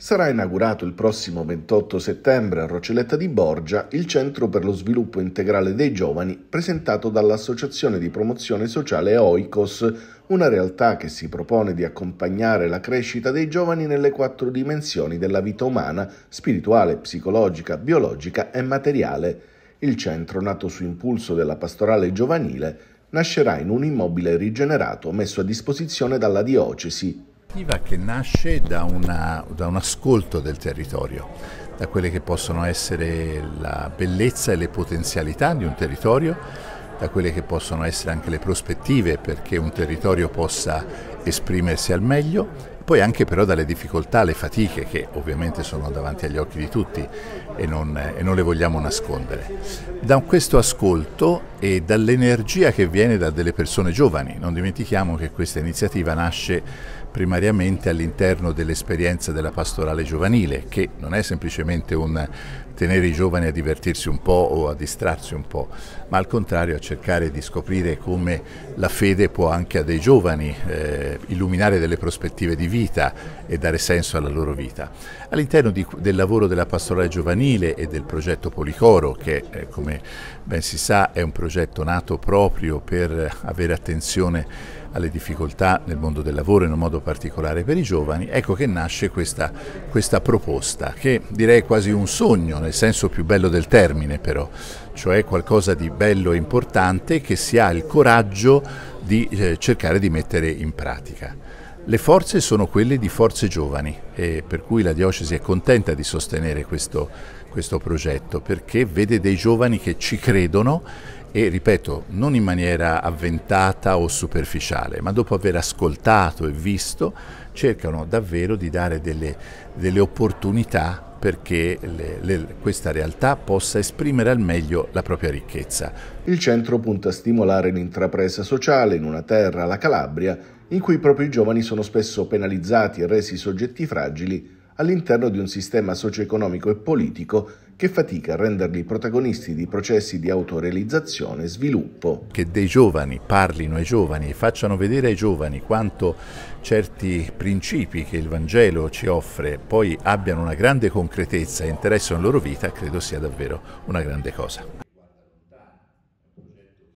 sarà inaugurato il prossimo 28 settembre a Rocelletta di Borgia il Centro per lo Sviluppo Integrale dei Giovani presentato dall'Associazione di Promozione Sociale OICOS, una realtà che si propone di accompagnare la crescita dei giovani nelle quattro dimensioni della vita umana, spirituale, psicologica, biologica e materiale. Il centro, nato su impulso della pastorale giovanile, nascerà in un immobile rigenerato messo a disposizione dalla diocesi che nasce da, una, da, un ascolto del territorio, da quelle che possono essere la bellezza e le potenzialità di un territorio, da quelle che possono essere anche le prospettive perché un territorio possa esprimersi al meglio poi anche però dalle difficoltà, le fatiche che ovviamente sono davanti agli occhi di tutti e non, e non le vogliamo nascondere. Da questo ascolto e dall'energia che viene da delle persone giovani, non dimentichiamo che questa iniziativa nasce primariamente all'interno dell'esperienza della pastorale giovanile, che non è semplicemente un tenere i giovani a divertirsi un po' o a distrarsi un po', ma al contrario a cercare di scoprire come la fede può anche a dei giovani eh, illuminare delle prospettive di vita vita e dare senso alla loro vita. All'interno di, del lavoro della pastorale giovanile e del progetto Policoro, che eh, come ben si sa è un progetto nato proprio per avere attenzione alle difficoltà nel mondo del lavoro, in un modo particolare per i giovani, ecco che nasce questa, questa proposta, che direi quasi un sogno, nel senso più bello del termine però, cioè qualcosa di bello e importante che si ha il coraggio di eh, cercare di mettere in pratica. Le forze sono quelle di forze giovani e per cui la diocesi è contenta di sostenere questo, questo, progetto perché vede dei giovani che ci credono e ripeto non in maniera avventata o superficiale ma dopo aver ascoltato e visto cercano davvero di dare delle, delle opportunità perché le, le, questa realtà possa esprimere al meglio la propria ricchezza. Il centro punta a stimolare l'intrapresa sociale in una terra, la Calabria, in cui i propri giovani sono spesso penalizzati e resi soggetti fragili all'interno di un sistema socio-economico e politico che fatica a renderli protagonisti di processi di autorealizzazione e sviluppo. Che dei giovani parlino ai giovani e facciano vedere ai giovani quanto certi principi che il Vangelo ci offre poi abbiano una grande concretezza e interessano la loro vita, credo sia davvero una grande cosa.